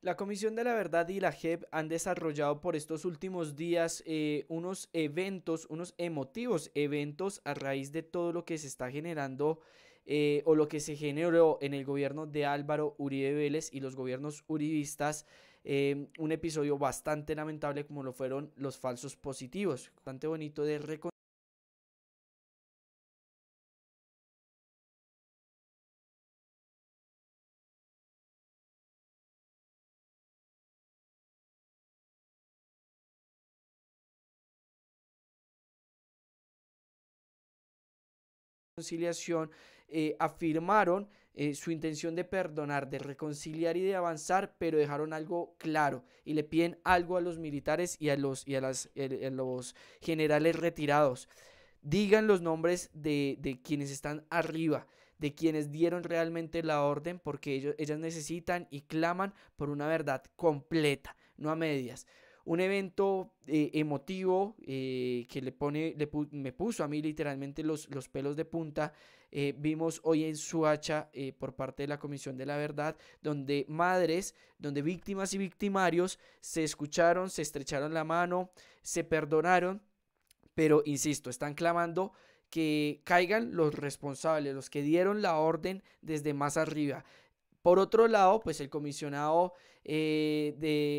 La Comisión de la Verdad y la JEP han desarrollado por estos últimos días eh, unos eventos, unos emotivos eventos a raíz de todo lo que se está generando eh, o lo que se generó en el gobierno de Álvaro Uribe Vélez y los gobiernos uribistas. Eh, un episodio bastante lamentable como lo fueron los falsos positivos. Bastante bonito de reconocer reconciliación eh, afirmaron eh, su intención de perdonar, de reconciliar y de avanzar, pero dejaron algo claro y le piden algo a los militares y a los, y a las, los generales retirados. Digan los nombres de, de quienes están arriba, de quienes dieron realmente la orden, porque ellos, ellas necesitan y claman por una verdad completa, no a medias un evento eh, emotivo eh, que le pone, me puso a mí literalmente los, los pelos de punta. Eh, vimos hoy en Suacha por parte de la Comisión de la Verdad, donde madres, donde víctimas y victimarios se escucharon, se estrecharon la mano, se perdonaron, pero insisto, están clamando que caigan los responsables, los que dieron la orden desde más arriba. Por otro lado, pues el comisionado eh,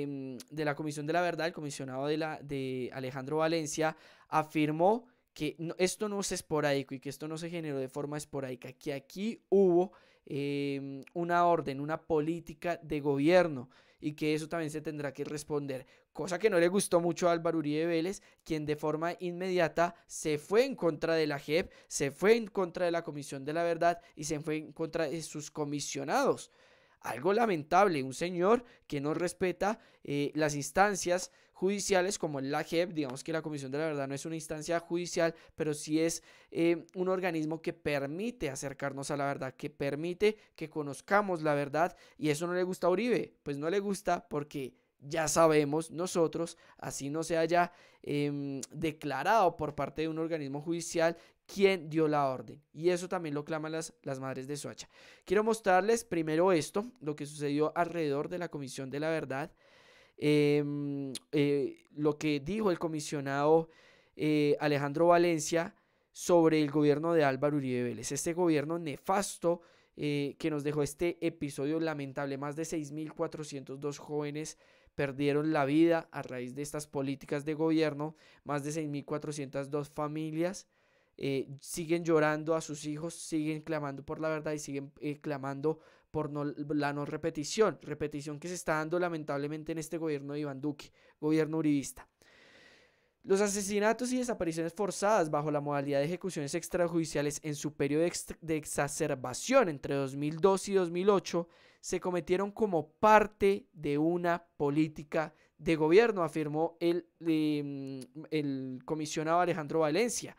mm, de, la Comisión de la Verdad, el comisionado de, la, de Alejandro Valencia, afirmó que esto no es esporádico y que esto no se generó de forma esporádica, que aquí hubo em, una orden, una política de gobierno y que eso también se tendrá que responder cosa que no le gustó mucho a Álvaro Uribe Vélez, quien de forma inmediata se fue en contra de la JEP, se fue en contra de la Comisión de la Verdad y se fue en contra de sus comisionados. Algo lamentable, un señor que no respeta eh, las instancias judiciales como la JEP, digamos que la Comisión de la Verdad no es una instancia judicial, pero sí es eh, un organismo que permite acercarnos a la verdad, que permite que conozcamos la verdad y eso no le gusta a Uribe, pues no le gusta porque ya sabemos nosotros, así no se haya em, declarado por parte de un organismo judicial quién dio la orden. Y eso también lo claman las, las madres de Soacha. Quiero mostrarles primero esto, lo que sucedió alrededor de la Comisión de la Verdad, em, eh, lo que dijo el comisionado eh, Alejandro Valencia sobre el gobierno de Álvaro Uribe Vélez, este gobierno nefasto. Eh, que nos dejó este episodio lamentable, más de 6.402 jóvenes perdieron la vida a raíz de estas políticas de gobierno. Más de 6.402 familias eh, siguen llorando a sus hijos, siguen clamando por la verdad y siguen eh, clamando por la no repetición. Repetición que se está dando lamentablemente en este gobierno de Iván Duque, gobierno uribista. Los asesinatos y desapariciones forzadas bajo la modalidad de ejecuciones extrajudiciales en su periodo de exacerbación entre 2002 y 2008 se cometieron como parte de una política de gobierno, afirmó el, em, el comisionado Alejandro Valencia,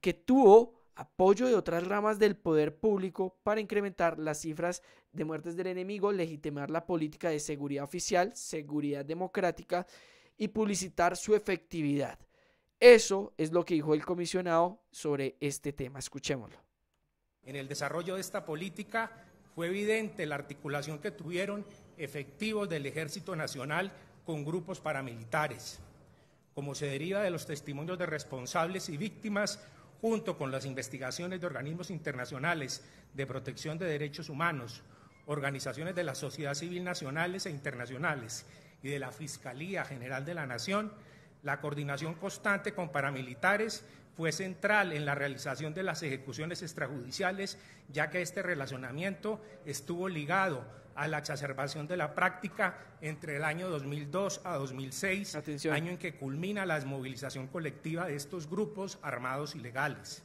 que tuvo apoyo de otras ramas del poder público para incrementar las cifras de muertes del enemigo, legitimar la política de seguridad oficial, seguridad democrática y publicitar su efectividad. Eso es lo que dijo el comisionado sobre este tema. Escuchémoslo. En el desarrollo de esta política fue evidente la articulación que tuvieron efectivos del Ejército Nacional con grupos paramilitares, como se deriva de los testimonios de responsables y víctimas, junto con las investigaciones de organismos internacionales de protección de derechos humanos, organizaciones de la sociedad civil nacionales e internacionales y de la Fiscalía General de la Nación, la coordinación constante con paramilitares fue central en la realización de las ejecuciones extrajudiciales, ya que este relacionamiento estuvo ligado a la exacerbación de la práctica entre el año 2002 a 2006, año en que culmina la desmovilización colectiva de estos grupos armados ilegales.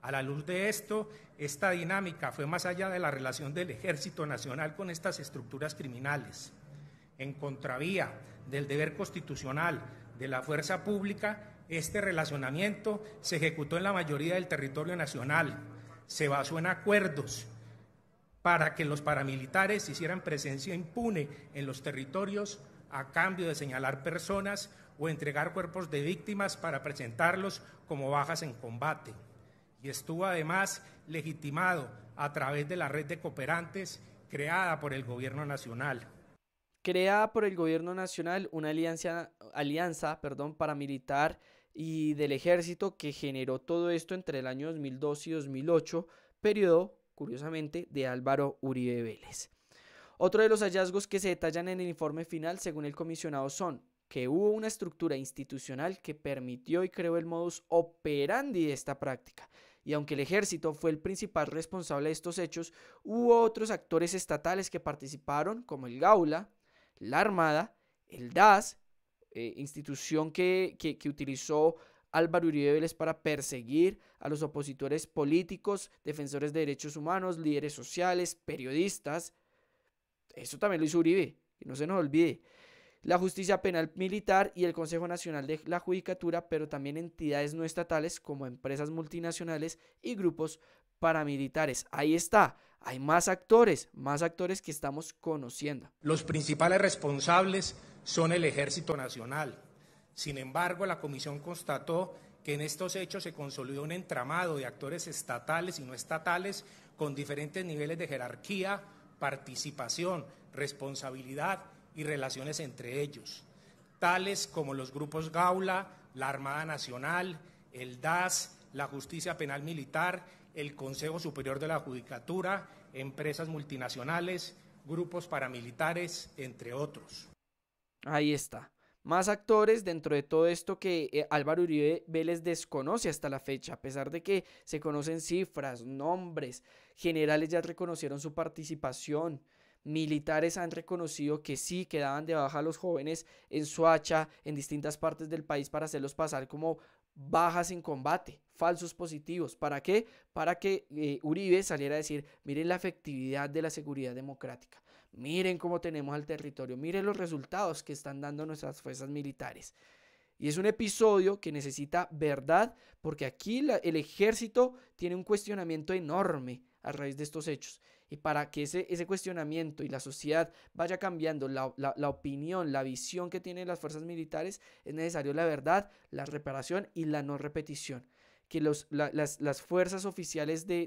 A la luz de esto, esta dinámica fue más allá de la relación del Ejército Nacional con estas estructuras criminales. En contravía del deber constitucional de la fuerza pública, este relacionamiento se ejecutó en la mayoría del territorio nacional, se basó en acuerdos para que los paramilitares hicieran presencia impune en los territorios a cambio de señalar personas o entregar cuerpos de víctimas para presentarlos como bajas en combate. Y estuvo además legitimado a través de la red de cooperantes creada por el Gobierno Nacional. Creada por el Gobierno Nacional, una alianza alianza perdón, paramilitar y del ejército que generó todo esto entre el año 2002 y 2008, periodo, curiosamente, de Álvaro Uribe Vélez. Otro de los hallazgos que se detallan en el informe final, según el comisionado, son que hubo una estructura institucional que permitió y creó el modus operandi de esta práctica. Y aunque el ejército fue el principal responsable de estos hechos, hubo otros actores estatales que participaron, como el Gaula, la Armada, el DAS eh, institución que, utilizó Álvaro Uribe Vélez para perseguir a los opositores políticos, defensores de derechos humanos, líderes sociales, periodistas. Eso también lo hizo Uribe, que no se nos olvide. La Justicia Penal Militar y el Consejo Nacional de la Judicatura, pero también entidades no estatales como empresas multinacionales y grupos paramilitares. Ahí está, hay más actores, más actores que estamos conociendo. Los principales responsables son el Ejército Nacional. Sin embargo, la comisión constató que en estos hechos se consolidó un entramado de actores estatales y no estatales con diferentes niveles de jerarquía, participación, responsabilidad y relaciones entre ellos, tales como los grupos Gaula, la Armada Nacional, el DAS, la Justicia Penal Militar, el Consejo Superior de la Judicatura, empresas multinacionales, grupos paramilitares, entre otros. Ahí está. Más actores dentro de todo esto que eh, Álvaro Uribe Vélez desconoce hasta la fecha, a pesar de que se conocen cifras, nombres, generales ya reconocieron su participación, militares han reconocido que sí quedaban de baja a los jóvenes en Suacha, en distintas partes del país para hacerlos pasar como bajas en combate, falsos positivos. ¿Para qué? Para que eh, Uribe saliera a decir, miren la efectividad de la seguridad democrática. Miren cómo tenemos al territorio, miren los resultados que están dando nuestras fuerzas militares. Y es un episodio que necesita verdad, porque aquí el ejército tiene un cuestionamiento enorme a raíz de estos hechos. Y para que ese, cuestionamiento y la sociedad vaya cambiando la, la, opinión, la visión que tienen las fuerzas militares, es necesario la verdad, la reparación y la no repetición que los, las, fuerzas oficiales de,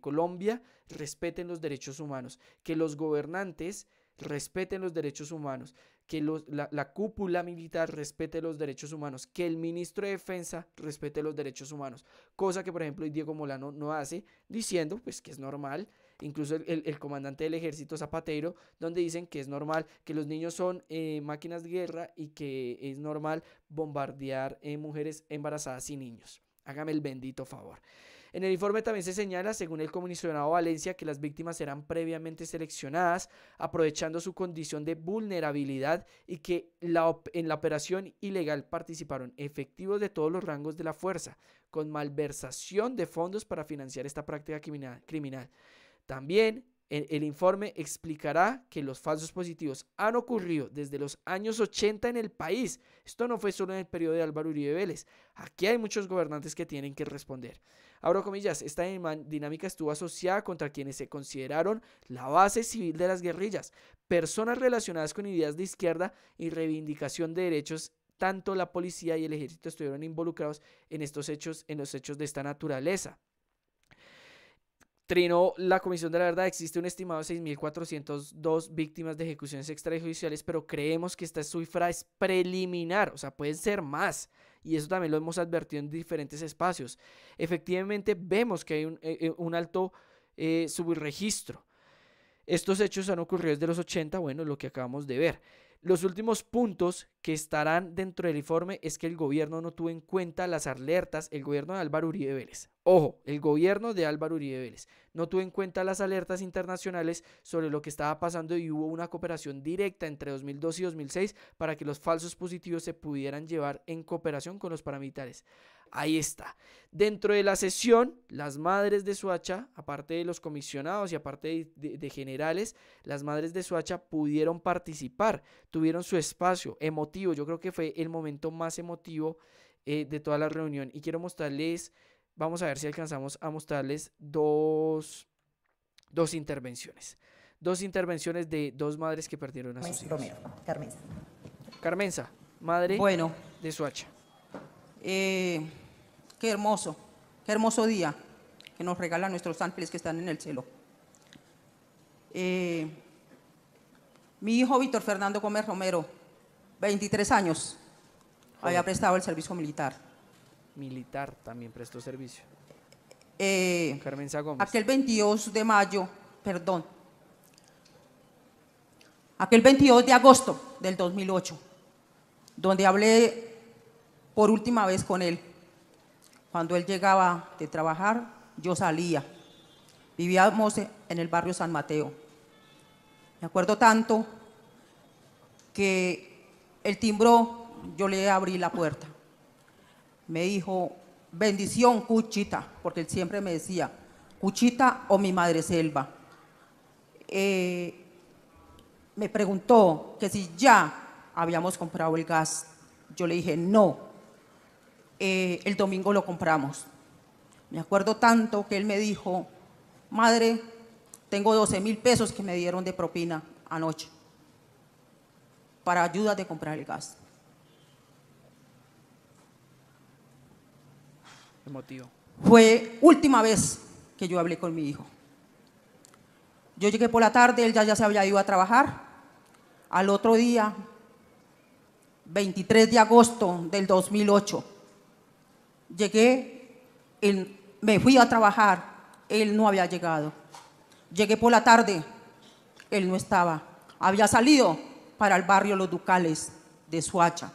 Colombia respeten los derechos humanos, que los gobernantes respeten los derechos humanos, que los, la, la, cúpula militar respete los derechos humanos, que el ministro de Defensa respete los derechos humanos, cosa que por ejemplo Diego Molano no hace, diciendo pues que es normal, incluso el, comandante del ejército Zapatero, donde dicen que es normal, que los niños son eh, máquinas de guerra y que es normal bombardear eh, mujeres embarazadas y niños. Hágame el bendito favor. En el informe también se señala, según el comisionado Valencia, que las víctimas eran previamente seleccionadas, aprovechando su condición de vulnerabilidad y que en la operación ilegal participaron efectivos de todos los rangos de la fuerza, con malversación de fondos para financiar esta práctica criminal. También el, informe explicará que los falsos positivos han ocurrido desde los años 80 en el país. Esto no fue solo en el periodo de Álvaro Uribe Vélez. Aquí hay muchos gobernantes que tienen que responder. Abro comillas, esta dinámica estuvo asociada contra quienes se consideraron la base civil de las guerrillas, personas relacionadas con ideas de izquierda y reivindicación de derechos tanto la policía y el ejército estuvieron involucrados en estos hechos, en los hechos de esta naturaleza. Trinó la Comisión de la Verdad, existe un estimado de 6.402 víctimas de ejecuciones extrajudiciales, pero creemos que esta cifra es preliminar, o sea, pueden ser más. Y eso también lo hemos advertido en diferentes espacios. Efectivamente, vemos que hay un, eh, eh, alto eh, subregistro. Estos hechos han ocurrido desde los 80, bueno, lo que acabamos de ver. Los últimos puntos que estarán dentro del informe es que el gobierno no tuvo en cuenta las alertas, el gobierno de Álvaro Uribe Vélez. Ojo, el gobierno de Álvaro Uribe Vélez no tuvo en cuenta las alertas internacionales sobre lo que estaba pasando y hubo una cooperación directa entre 2002 y 2006 para que los falsos positivos se pudieran llevar en cooperación con los paramilitares. Ahí está. Dentro de la sesión, las madres de Suacha, aparte de los comisionados y aparte de, generales, las madres de Suacha pudieron participar, tuvieron su espacio emotivo. Yo creo que fue el momento más emotivo eh, de toda la reunión. Y quiero mostrarles, vamos a ver si alcanzamos a mostrarles dos, dos intervenciones. Dos intervenciones de dos madres que perdieron a sus hijos. Carmenza. Carmenza, madre bueno. de Suacha. Eh, qué hermoso, qué hermoso día que nos regalan nuestros ángeles que están en el cielo. Eh, mi hijo Víctor Fernando Gómez Romero, 23 años, había prestado el servicio militar. Militar también prestó servicio. Eh, Carmen Gómez. Aquel 22 de mayo, perdón, aquel 22 de agosto del 2008, donde hablé por última vez con él. Cuando él llegaba de trabajar, yo salía. Vivíamos en el barrio San Mateo. Me acuerdo tanto que él timbró, yo le abrí la puerta. Me dijo, bendición Cuchita, porque él siempre me decía, Cuchita o mi madre selva. Eh, me preguntó que si ya habíamos comprado el gas. Yo le dije, no, eh, el domingo lo compramos. Me acuerdo tanto que él me dijo, madre, tengo 12 mil pesos que me dieron de propina anoche para ayuda de comprar el gas. Emotivo. Fue última vez que yo hablé con mi hijo. Yo llegué por la tarde, él ya, ya se había ido a trabajar. Al otro día, 23 de agosto del 2008, Llegué, me fui a trabajar, él no había llegado. Llegué por la tarde, él no estaba. Había salido para el barrio Los Ducales de Suacha,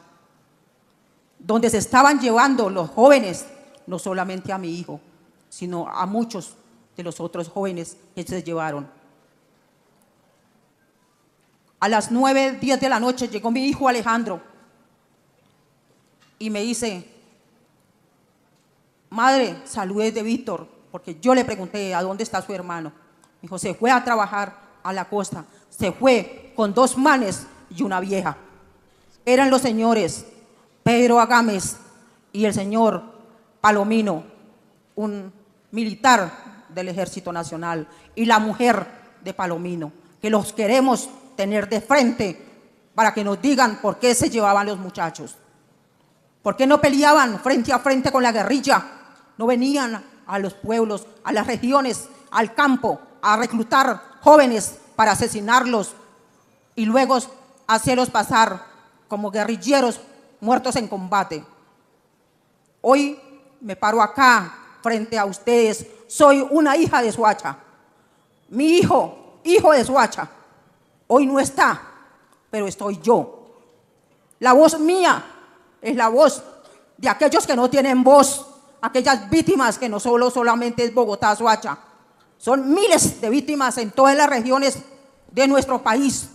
donde se estaban llevando los jóvenes, no solamente a mi hijo, sino a muchos de los otros jóvenes que se llevaron. A las nueve, diez de la noche llegó mi hijo Alejandro y me dice, madre, saludé de Víctor, porque yo le pregunté a dónde está su hermano. dijo, se fue a trabajar a la costa, se fue con dos manes y una vieja. Eran los señores Pedro Agámez y el señor Palomino, un militar del Ejército Nacional, y la mujer de Palomino, que los queremos tener de frente para que nos digan por qué se llevaban los muchachos. ¿Por qué no peleaban frente a frente con la guerrilla? no venían a los pueblos, a las regiones, al campo, a reclutar jóvenes para asesinarlos y luego hacerlos pasar como guerrilleros muertos en combate. Hoy me paro acá frente a ustedes. Soy una hija de Suacha. Mi hijo, hijo de Suacha, hoy no está, pero estoy yo. La voz mía es la voz de aquellos que no tienen voz aquellas víctimas que no solo solamente es Bogotá, Soacha, son miles de víctimas en todas las regiones de nuestro país,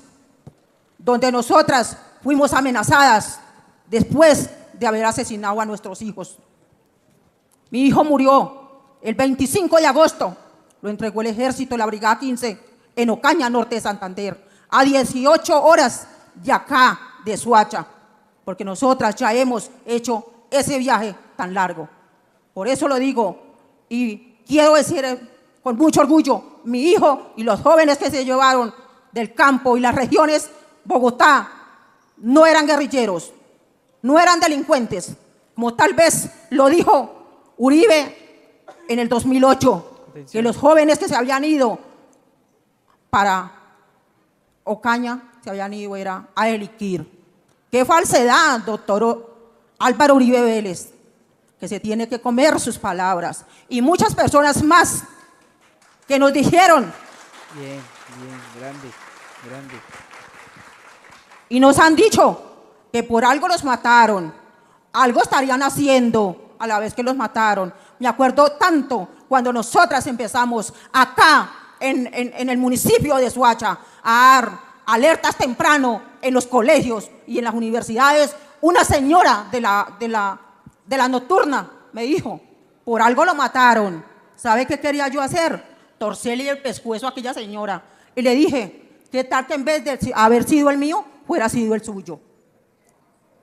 donde nosotras fuimos amenazadas después de haber asesinado a nuestros hijos. Mi hijo murió el 25 de agosto, lo entregó el ejército, la Brigada 15, en Ocaña, norte de Santander, a 18 horas de acá, de Suacha, porque nosotras ya hemos hecho ese viaje tan largo. Por eso lo digo y quiero decir eh, con mucho orgullo, mi hijo y los jóvenes que se llevaron del campo y las regiones, Bogotá, no eran guerrilleros, no eran delincuentes, como tal vez lo dijo Uribe en el 2008, que los jóvenes que se habían ido para Ocaña se habían ido era a Eliquir. Qué falsedad, doctor Álvaro Uribe Vélez que se tiene que comer sus palabras. Y muchas personas más que nos dijeron. Bien, bien, grande, grande. Y nos han dicho que por algo los mataron, algo estarían haciendo a la vez que los mataron. Me acuerdo tanto cuando nosotras empezamos acá en, el municipio de Suacha a dar alertas temprano en los colegios y en las universidades. Una señora de la, de la de la nocturna, me dijo. Por algo lo mataron. ¿Sabe qué quería yo hacer? Torcerle el pescuezo a aquella señora. Y le dije, ¿qué tal que en vez de haber sido el mío, fuera sido el suyo?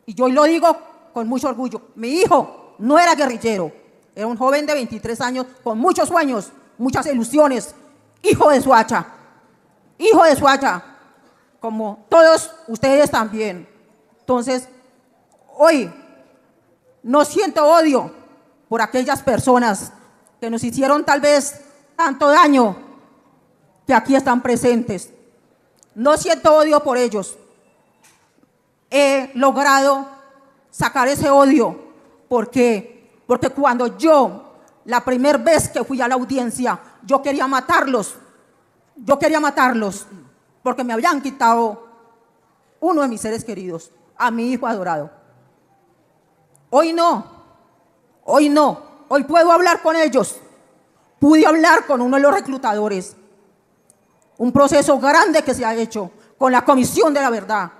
Y yo lo digo con mucho orgullo. Mi hijo no era guerrillero. Era un joven de 23 años con muchos sueños, muchas ilusiones. Hijo de Suacha. Hijo de Suacha. Como todos ustedes también. Entonces, hoy no siento odio por aquellas personas que nos hicieron tal vez tanto daño que aquí están presentes. No siento odio por ellos. He logrado sacar ese odio porque porque cuando yo la primera vez que fui a la audiencia, yo quería matarlos. Yo quería matarlos porque me habían quitado uno de mis seres queridos, a mi hijo adorado. Hoy no, hoy no, hoy puedo hablar con ellos. Pude hablar con uno de los reclutadores. Un proceso grande que se ha hecho con la Comisión de la Verdad.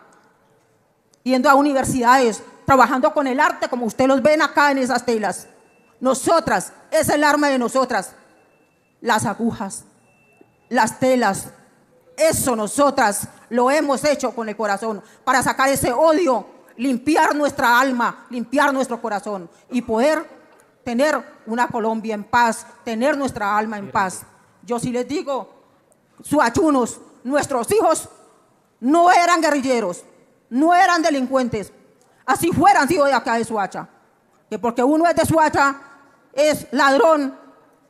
Yendo a universidades, trabajando con el arte como ustedes los ven acá en esas telas. Nosotras, es el arma de nosotras. Las agujas, las telas. Eso nosotras lo hemos hecho con el corazón para sacar ese odio limpiar nuestra alma, limpiar nuestro corazón y poder tener una Colombia en paz, tener nuestra alma en paz. Yo sí les digo, suachunos, nuestros hijos no eran guerrilleros, no eran delincuentes, así fueran hijos de acá de Suacha. Que porque uno es de Suacha, es ladrón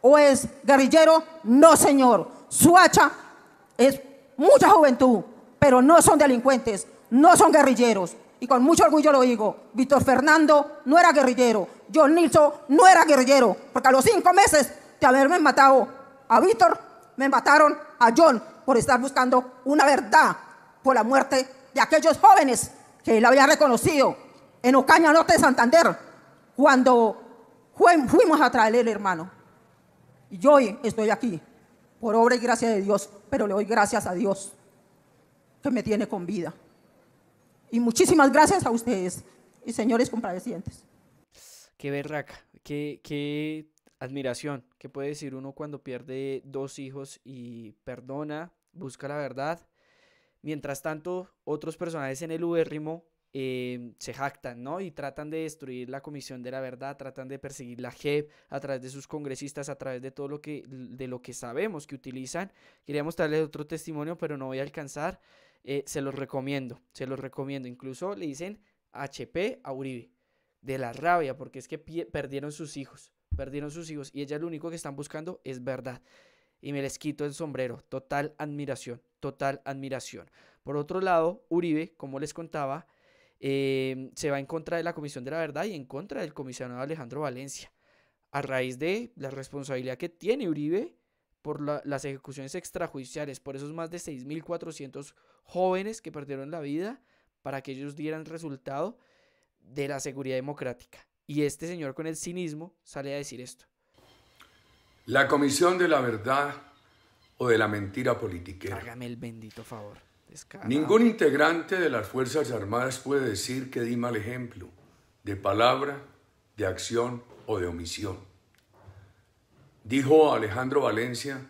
o es guerrillero, no señor. Suacha es mucha juventud, pero no son delincuentes, no son guerrilleros y con mucho orgullo lo digo, Víctor Fernando no era guerrillero, John Nilsson no era guerrillero, porque a los cinco meses de haberme matado a Víctor, me mataron a John por estar buscando una verdad por la muerte de aquellos jóvenes que él había reconocido en Ocaña Norte de Santander, cuando fuimos a traerle el hermano. Y hoy estoy aquí, por obra y gracia de Dios, pero le doy gracias a Dios que me tiene con vida. Y muchísimas gracias a ustedes y señores compadecientes. Qué berraca, qué, admiración. ¿Qué puede decir uno cuando pierde dos hijos y perdona, busca la verdad? Mientras tanto, otros personajes en el ubérrimo em, se jactan, ¿no? Y tratan de destruir la Comisión de la Verdad, tratan de perseguir la JEP a través de sus congresistas, a través de todo lo que, de lo que sabemos que utilizan. Quería mostrarles otro testimonio, pero no voy a alcanzar. Eh, se los recomiendo, se los recomiendo. Incluso le dicen HP a Uribe, de la rabia, porque es que perdieron sus hijos, perdieron sus hijos y ella lo único que están buscando es verdad. Y me les quito el sombrero, total admiración, total admiración. Por otro lado, Uribe, como les contaba, eh, se va en contra de la Comisión de la Verdad y en contra del comisionado Alejandro Valencia, a raíz de la responsabilidad que tiene Uribe por las ejecuciones extrajudiciales, por esos más de 6.400 jóvenes que perdieron la vida para que ellos dieran resultado de la seguridad democrática. Y este señor con el cinismo sale a decir esto. La comisión de la verdad o de la mentira politiquera. Hágame el bendito favor. Ningún integrante de las Fuerzas Armadas puede decir que di mal ejemplo de palabra, de acción o de omisión dijo Alejandro Valencia,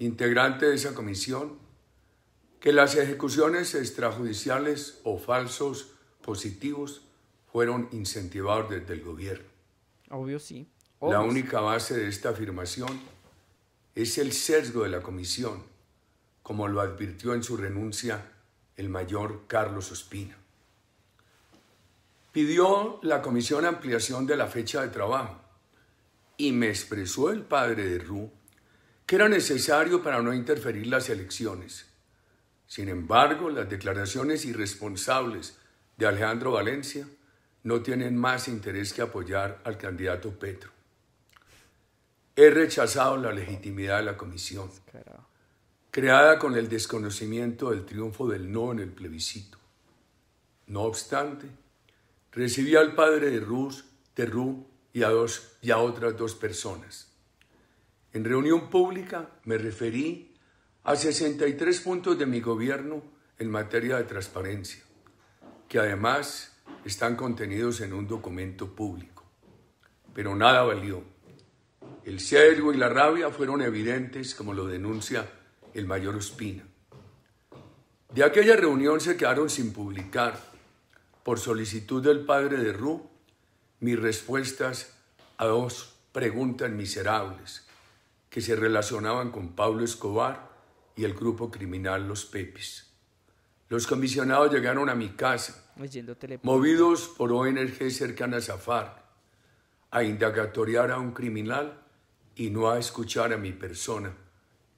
integrante de esa comisión, que las ejecuciones extrajudiciales o falsos positivos fueron incentivados desde el gobierno. Obvio sí. La única base de esta afirmación es el sesgo de la comisión, como lo advirtió en su renuncia el mayor Carlos Ospina. Pidió la comisión ampliación de la fecha de trabajo y me expresó el padre de Ru que era necesario para no interferir las elecciones. Sin embargo, las declaraciones irresponsables de Alejandro Valencia no tienen más interés que apoyar al candidato Petro. He rechazado la legitimidad de la comisión, creada con el desconocimiento del triunfo del no en el plebiscito. No obstante, recibí al padre de Ruz, de y a, otras dos personas. En reunión pública me referí a 63 puntos de mi gobierno en materia de transparencia, que además están contenidos en un documento público. Pero nada valió. El ciervo y la rabia fueron evidentes, como lo denuncia el mayor Ospina. De aquella reunión se quedaron sin publicar, por solicitud del padre de Ru, mis respuestas a dos preguntas miserables que se relacionaban con Pablo Escobar y el grupo criminal Los Pepis. Los comisionados llegaron a mi casa, pues movidos por ONG cercana a FARC, a indagatoriar a un criminal y no a escuchar a mi persona,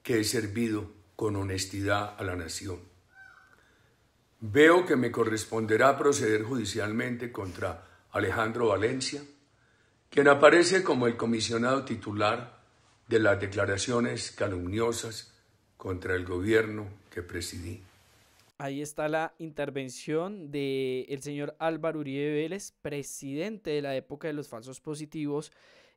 que he servido con honestidad a la nación. Veo que me corresponderá proceder judicialmente contra Alejandro Valencia, quien aparece como el comisionado titular de las declaraciones calumniosas contra el gobierno que presidí. Ahí está la intervención del el señor Álvaro Uribe Vélez, presidente de la época de los falsos positivos,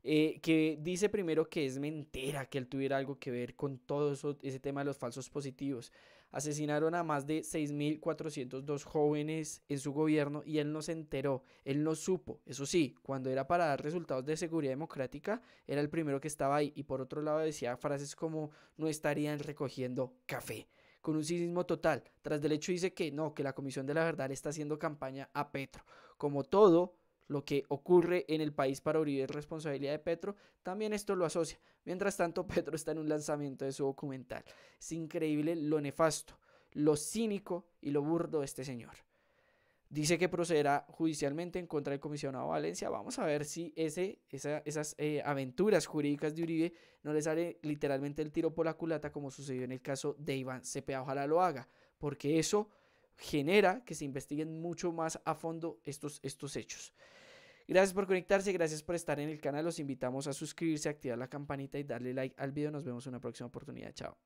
eh, que dice primero que es mentira que él tuviera algo que ver con todo ese tema de los falsos positivos. Asesinaron a más de 6.402 jóvenes en su gobierno y él no se enteró, él no supo. Eso sí, cuando era para dar resultados de seguridad democrática, era el primero que estaba ahí y por otro lado decía frases como no estarían recogiendo café con un cinismo total. Tras del hecho dice que no, que la Comisión de la Verdad está haciendo campaña a Petro. Como todo, lo que ocurre en el país para Uribe es responsabilidad de Petro, también esto lo asocia. Mientras tanto, Petro está en un lanzamiento de su documental. Es increíble lo nefasto, lo cínico y lo burdo de este señor. Dice que procederá judicialmente en contra del comisionado Valencia. Vamos a ver si ese, esas eh, aventuras jurídicas de Uribe no le sale literalmente el tiro por la culata como sucedió en el caso de Iván Cepeda. Ojalá lo haga, porque eso genera que se investiguen mucho más a fondo estos, estos hechos. Gracias por conectarse, gracias por estar en el canal. Los invitamos a suscribirse, activar la campanita y darle like al video. Nos vemos en una próxima oportunidad. Chao.